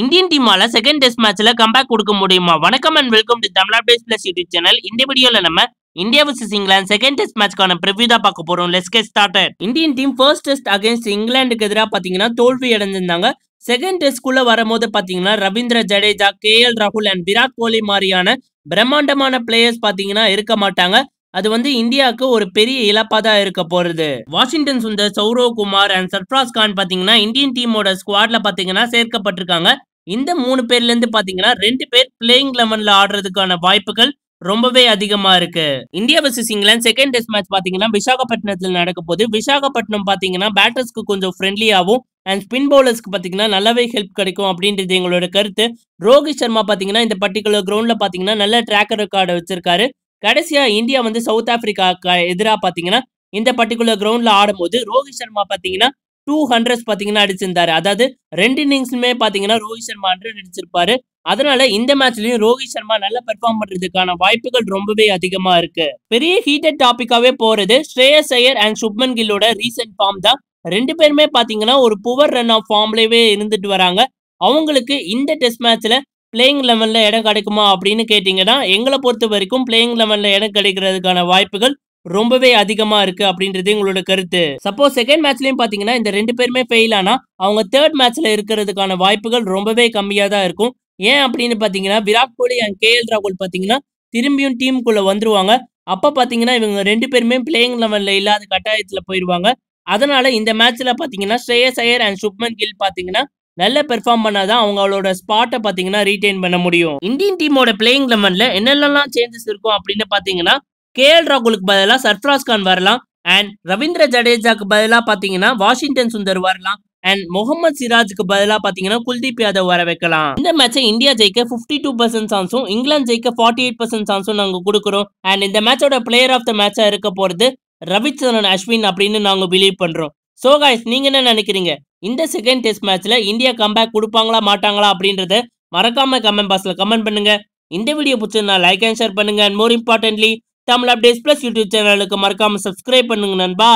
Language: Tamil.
இந்தியன் டீமால செகண்ட் டெஸ்ட் மேட்ச்ல கம்பேக் கொடுக்க முடியுமா வணக்கம் and welcome to Tamil base plus YouTube channel இந்த வீடியோல நம்ம India versus England second test மேட்ச்க்கான ப்ரிவ்யூ தான் பார்க்க போறோம் let's get started Indian team first test against இங்கிலாந்துக்கு எதிராக பாத்தீங்கன்னா தோல்வி அடைஞ்சிருந்தாங்க செகண்ட் டெஸ்ட்குள்ள வரும்போது பாத்தீங்கன்னா ரவீந்திர ஜடேஜா கே எல் ராகுல் அண்ட் விராட் கோலி மாதிரியான பிரம்மாண்டமான பிளேயர்ஸ் பாத்தீங்கன்னா இருக்க மாட்டாங்க அது வந்து இந்தியாவுக்கு ஒரு பெரிய இழப்பா தான் இருக்க போறது வாஷிங்டன் சுந்தர் சௌரவ் குமார் அண்ட் சர்ஃப்ராஸ் கான் பாத்தீங்கன்னா இந்தியன் டீமோட ஸ்குவாட்ல பாத்தீங்கன்னா சேர்க்கப்பட்டிருக்காங்க இந்த மூணு பேர்ல இருந்து பாத்தீங்கன்னா ரெண்டு பேர் பிளேயிங் லெவன்ல ஆடுறதுக்கான வாய்ப்புகள் ரொம்பவே அதிகமா இருக்கு India versus England second test match பாத்தீங்கன்னா விசாகப்பட்டினத்தில் நடக்க போது விசாகப்பட்டினம் பாத்தீங்கன்னா பேட்டர்ஸ்க்கு கொஞ்சம் ஃப்ரெண்ட்லியாகவும் அண்ட் ஸ்பின் பவுலர்ஸ்க்கு பாத்தீங்கன்னா நல்லாவே ஹெல்ப் கிடைக்கும் அப்படின்றது எங்களோட கருத்து ரோஹித் சர்மா பாத்தீங்கன்னா இந்த பர்டிகுலர் கிரவுண்ட்ல பாத்தீங்கன்னா நல்ல ட்ராக்கர் ரெக்கார்டை வச்சிருக்காரு கடைசியாக இந்தியா வந்து சவுத் ஆப்பிரிக்காக்கு எதிராக பார்த்தீங்கன்னா இந்த பர்டிகுலர் கிரவுண்டில் ஆடும்போது ரோஹித் சர்மா பாத்தீங்கன்னா டூ ஹண்ட்ரட்ஸ் பார்த்தீங்கன்னா அடிச்சிருந்தாரு அதாவது ரெண்டு இன்னிங்ஸ்லுமே பார்த்தீங்கன்னா ரோஹித் சர்மா ஹண்ட்ரட் அடிச்சிருப்பாரு அதனால இந்த மேட்ச்லயும் ரோஹித் சர்மா நல்லா பெர்ஃபார்ம் பண்றதுக்கான வாய்ப்புகள் ரொம்பவே அதிகமா இருக்கு பெரிய ஹீட்டட் டாபிக்காவே போறது ஸ்ரேயஸ் ஐயர் அண்ட் சுப்மன் கில்லோட ரீசென்ட் ஃபார்ம் தான் ரெண்டு பேருமே பாத்தீங்கன்னா ஒரு புவர் ரன் ஆஃப் ஃபார்ம்லயே இருந்துட்டு வராங்க அவங்களுக்கு இந்த டெஸ்ட் மேட்ச்ல பிளேயிங் லெவலில் இடம் கிடைக்குமா அப்படின்னு கேட்டிங்கன்னா எங்களை பொறுத்த வரைக்கும் பிளேயிங் லெவனில் இடம் கிடைக்கிறதுக்கான வாய்ப்புகள் ரொம்பவே அதிகமா இருக்கு அப்படின்றது எங்களோட கருத்து சப்போஸ் செகண்ட் மேட்ச்லயும் பாத்தீங்கன்னா இந்த ரெண்டு பேருமே ஃபெயில் ஆனா அவங்க தேர்ட் மேட்ச்ல இருக்கிறதுக்கான வாய்ப்புகள் ரொம்பவே கம்மியா தான் இருக்கும் ஏன் அப்படின்னு பாத்தீங்கன்னா Virat Kohli and K L ராகுல் பாத்தீங்கன்னா திரும்பியும் டீமுக்குள்ள வந்துருவாங்க அப்ப பாத்தீங்கன்னா இவங்க ரெண்டு பேருமே பிளேயிங் லெவல்ல இல்லாத கட்டாயத்துல போயிடுவாங்க அதனால இந்த மேட்ச்ல பாத்தீங்கன்னா ஸ்ரேயஸ் ஐயர் அண்ட் சுப்மன் கில் பாத்தீங்கன்னா நல்ல பெர்ஃபார்ம் பண்ணாதான் அவங்க அவங்களோட ஸ்பாட்டை பார்த்தீங்கன்னா ரீடைன் பண்ண முடியும் இந்தியன் டீமோட பிளேயிங் லெவன்ல என்னெல்லாம் சேஞ்சஸ் இருக்கும் அப்படின்னு பார்த்தீங்கன்னா கே எல் ராகுலுக்கு பதிலாக சர்ஃப்ராஸ் கான் வரலாம் அண்ட் ரவீந்திர ஜடேஜாக்கு பதிலாக பார்த்தீங்கன்னா வாஷிங்டன் சுந்தர் வரலாம் அண்ட் முகமது சிராஜுக்கு பதிலாக பார்த்தீங்கன்னா குல்தீப் யாதவ் வர வைக்கலாம் இந்த மேட்சை இந்தியா ஜெயிக்க ஃபிஃப்டி டூ பர்சன்ட் சான்ஸும் இங்கிலாந்து ஜெயிக்க ஃபார்ட்டி எயிட் பர்சன்ட் சான்ஸும் நாங்கள் கொடுக்குறோம் அண்ட் இந்த மேட்சோட பிளேயர் ஆஃப் த மேட்சாக இருக்க போகிறது ரவிச்சந்திரன் அஸ்வின் அப்படின்னு நாங்கள் பிலீவ் பண்ணுறோம் ஸோ காய்ஸ் நீங்கள் என்ன நினைக்கிறீங்க இந்த செகண்ட் டெஸ்ட் மேட்ச்சில் இந்தியா கம்பேக் கொடுப்பாங்களா மாட்டாங்களா அப்படின்றத மறக்காம கமெண்ட் பாக்ஸ்ல கமெண்ட் பண்ணுங்க இந்த வீடியோ பிடிச்சிருந்தா லைக் அண்ட் ஷேர் பண்ணுங்க and more importantly Tamil updates plus YouTube சேனலுக்கு மறக்காம சப்ஸ்கிரைப் பண்ணுங்க நண்பா